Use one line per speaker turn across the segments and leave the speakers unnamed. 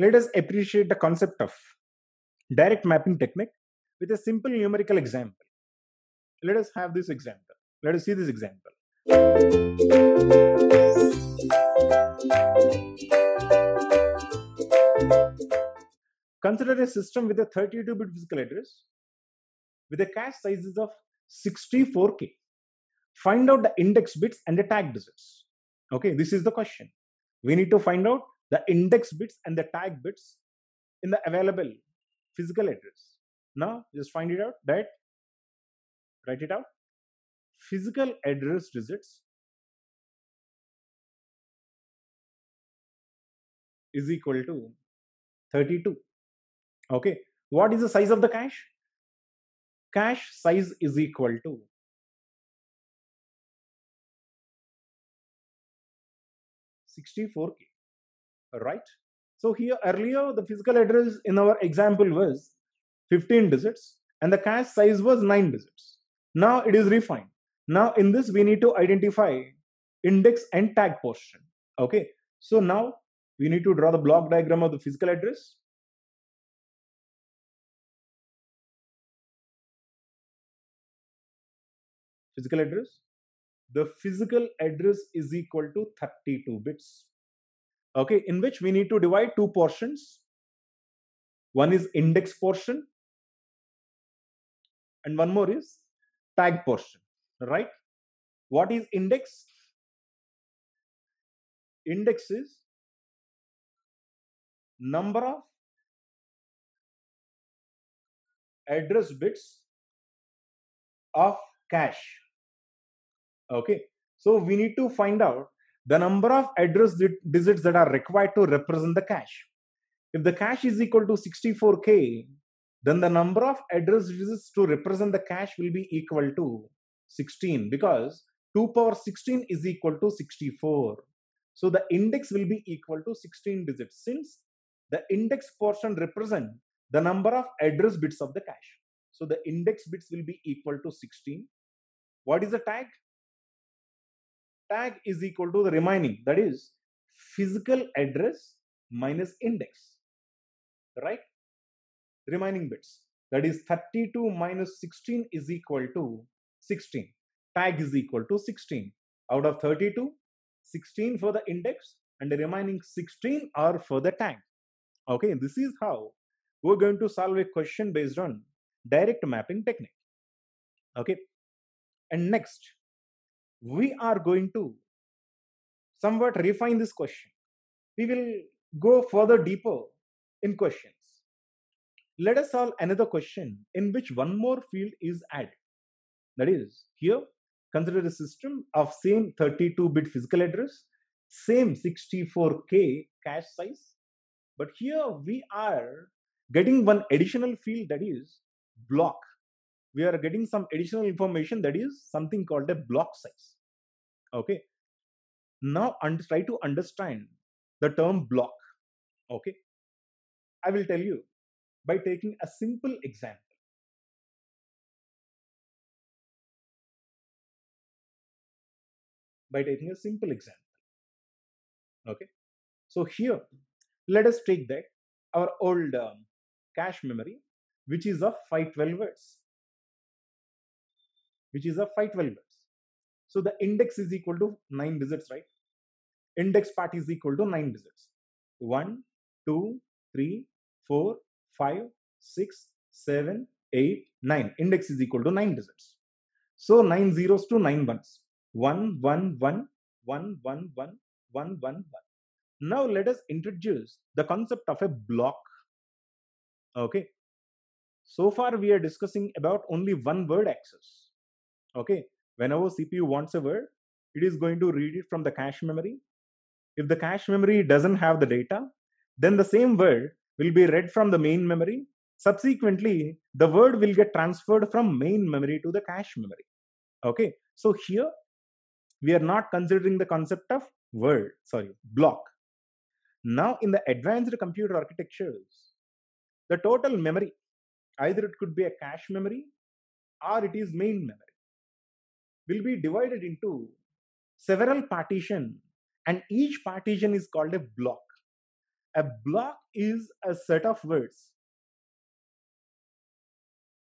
let us appreciate the concept of direct mapping technique with a simple numerical example. Let us have this example. Let us see this example. Consider a system with a 32-bit physical address with a cache sizes of 64k. Find out the index bits and the tag digits. Okay, this is the question. We need to find out the index bits and the tag bits in the available physical address. Now just find it out, right? Write it out. Physical address
digits is equal to 32. Okay. What is the size of the cache? Cache size is equal to Sixty-four k right?
So here earlier the physical address in our example was 15 digits and the cache size was 9 digits. Now it is refined. Now in this we need to identify index and tag portion. Okay, so now we need to draw the block diagram of the physical address. Physical address. The physical address is equal to 32 bits okay in which we need to divide two portions one is index portion and one more is tag portion right what
is index index is number of
address bits of cache okay so we need to find out the number of address digits that are required to represent the cache. If the cache is equal to 64K, then the number of address digits to represent the cache will be equal to 16 because 2 power 16 is equal to 64. So the index will be equal to 16 digits since the index portion represent the number of address bits of the cache. So the index bits will be equal to 16. What is the tag? tag is equal to the remaining, that is physical address minus index, right? Remaining bits, that is 32 minus 16 is equal to 16. Tag is equal to 16. Out of 32, 16 for the index and the remaining 16 are for the tag. Okay, this is how we're going to solve a question based on direct mapping technique. Okay, and next, we are going to somewhat refine this question. We will go further deeper in questions. Let us solve another question in which one more field is added. That is, here consider a system of same 32-bit physical address, same 64K cache size, but here we are getting one additional field that is block we are getting some additional information that is something called a block size. Okay. Now try to understand the term block. Okay. I will tell you by taking a simple example. By taking a simple example. Okay. So here, let us take that our old um, cache memory, which is of 512 words which is a 512 bits. So the index is equal to 9 digits, right? Index part is equal to 9 digits. 1, 2, 3, 4, 5, 6, 7, 8, 9. Index is equal to 9 digits. So 9 zeros to 9 ones. 1, 1, 1, 1, 1, 1, 1, 1, 1. Now let us introduce the concept of a block. Okay. So far we are discussing about only one word access okay whenever cpu wants a word it is going to read it from the cache memory if the cache memory doesn't have the data then the same word will be read from the main memory subsequently the word will get transferred from main memory to the cache memory okay so here we are not considering the concept of word sorry block now in the advanced computer architectures the total memory either it could be a cache memory or it is main memory will be divided into several partition and each partition is called a block. A block is a set of words,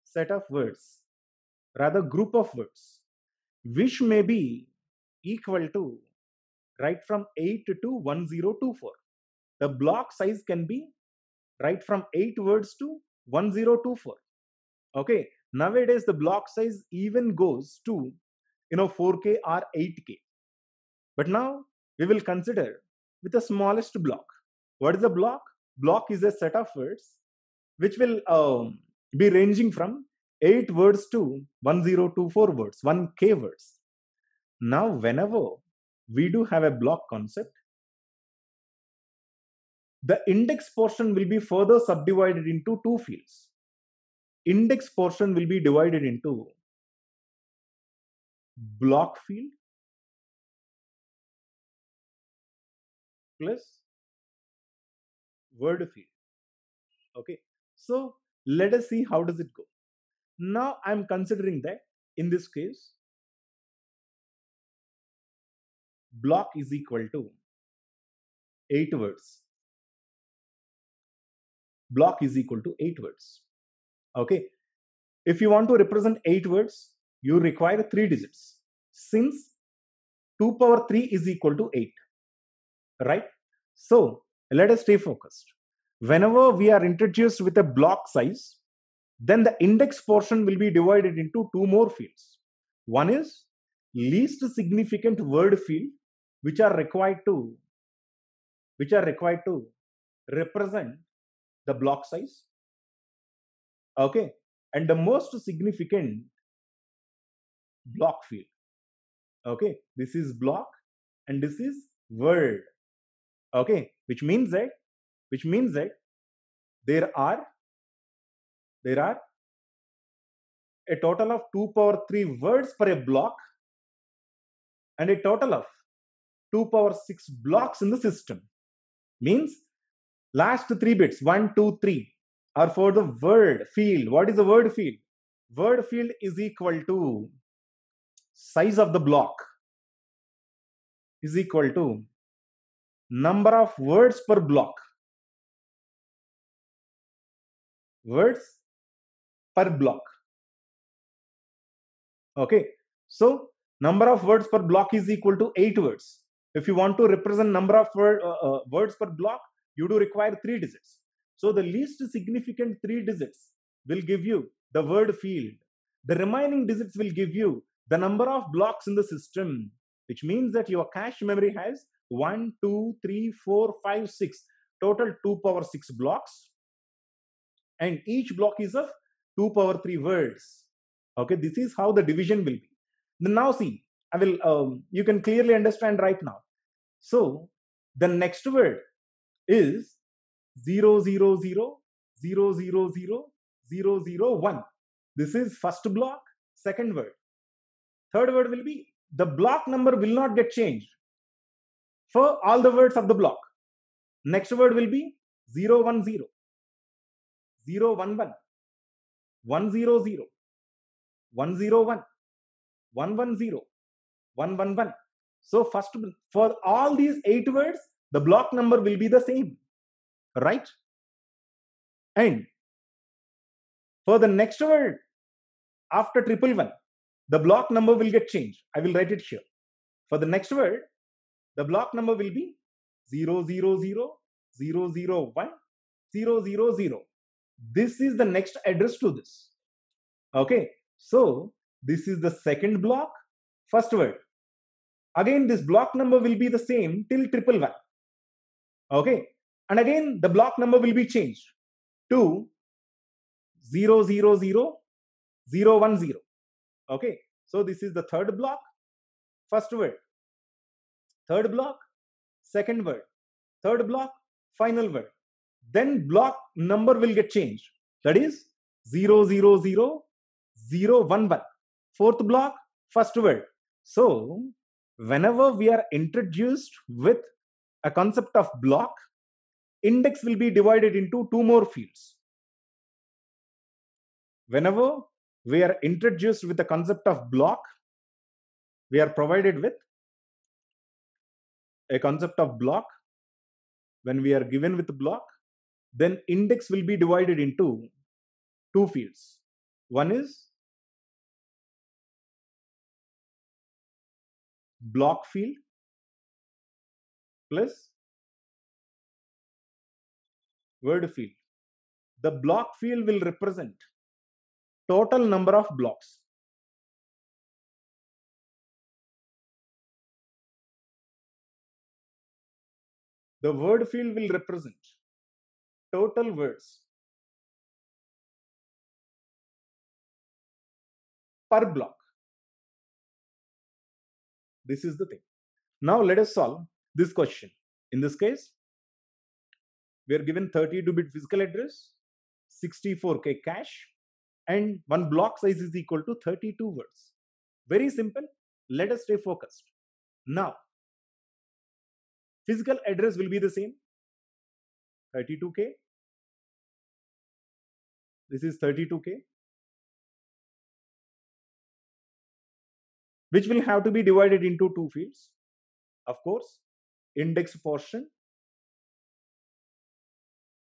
set of words, rather group of words, which may be equal to right from 8 to 1024. The block size can be right from 8 words to 1024. Okay, nowadays the block size even goes to you know 4k or 8k but now we will consider with the smallest block what is a block block is a set of words which will um, be ranging from 8 words to 1024 words 1k words now whenever we do have a block concept the index portion will be further subdivided into two fields index portion will be divided into block field plus word field okay so let us see how does it go now i'm considering that in this case
block is equal to 8 words
block is equal to 8 words okay if you want to represent 8 words you require three digits since 2 power 3 is equal to 8 right so let us stay focused whenever we are introduced with a block size then the index portion will be divided into two more fields one is least significant word field which are required to which are required to represent the block size okay and the most significant block field. Okay, this is block and this is word. Okay, which means that
which means that there are there are
a total of 2 power 3 words per a block and a total of 2 power 6 blocks in the system means last three bits 1 2 3 are for the word field what is the word field word field is equal to size of the block is equal to number of words per block.
Words per block.
Okay, so number of words per block is equal to 8 words. If you want to represent number of word, uh, uh, words per block, you do require 3 digits. So the least significant 3 digits will give you the word field. The remaining digits will give you the number of blocks in the system, which means that your cache memory has 1, 2, 3, 4, 5, 6, total 2 power 6 blocks. And each block is of 2 power 3 words. Okay, this is how the division will be. Now see, I will, um, you can clearly understand right now. So the next word is 0, 0, 0, 0, 0, 0, 0, 0, 1. This is first block, second word. Third word will be the block number will not get changed for all the words of the block. Next word will be 010, 011, 100, 101, 110, 111. So first, for all these eight words, the block number will be the same, right? And for the next word, after triple one, the block number will get changed. I will write it here. For the next word, the block number will be 000, 001, 000. This is the next address to this. Okay, so this is the second block, first word. Again, this block number will be the same till triple one. Okay, and again, the block number will be changed to 000, 010. Okay, so this is the third block, first word. Third block, second word. Third block, final word. Then block number will get changed. That is 0, 0, 0, 0, 1, 1. Fourth block, first word. So, whenever we are introduced with a concept of block, index will be divided into two more fields. Whenever we are introduced with the concept of block. We are provided with a concept of block. When we are given with
the block, then index will be divided into two fields. One is block field plus word field. The block field will represent total number of blocks. The word field will represent total words per block. This is
the thing. Now let us solve this question. In this case, we are given 32-bit physical address, 64k cache, and one block size is equal to 32 words. Very simple. Let us stay focused. Now, physical address will be the same
32k. This is 32k, which will have to be divided into two fields. Of course, index portion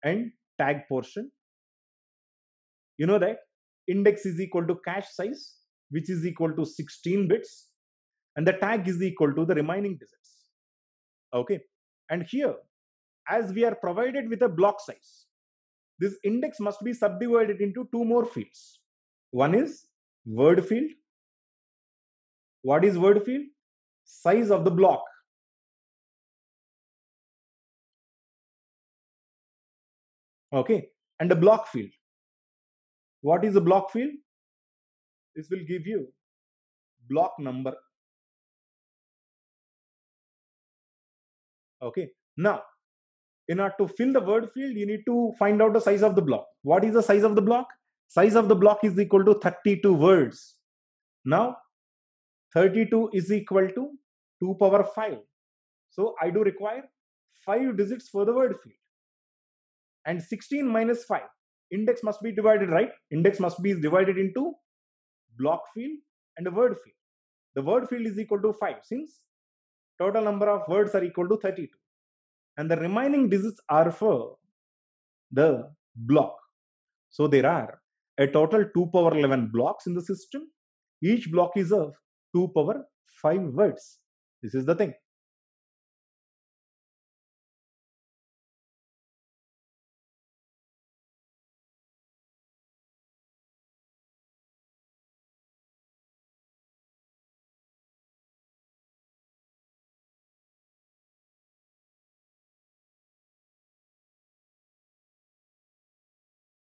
and tag portion. You know that index is equal to cache size, which is equal to 16 bits, and the tag is equal to the remaining digits. Okay, and here, as we are provided with a block size, this index must be subdivided into two more fields. One is word field. What is word field?
Size of the block. Okay, and the block field what is the block field? This will give you block number.
Okay. Now, in order to fill the word field, you need to find out the size of the block. What is the size of the block? Size of the block is equal to 32 words. Now, 32 is equal to 2 power 5. So I do require 5 digits for the word field. And 16 minus 5 index must be divided, right? Index must be divided into block field and a word field. The word field is equal to 5 since total number of words are equal to 32. And the remaining digits are for the block. So there are a total 2 power 11 blocks in the system. Each block is of 2 power 5 words.
This is the thing.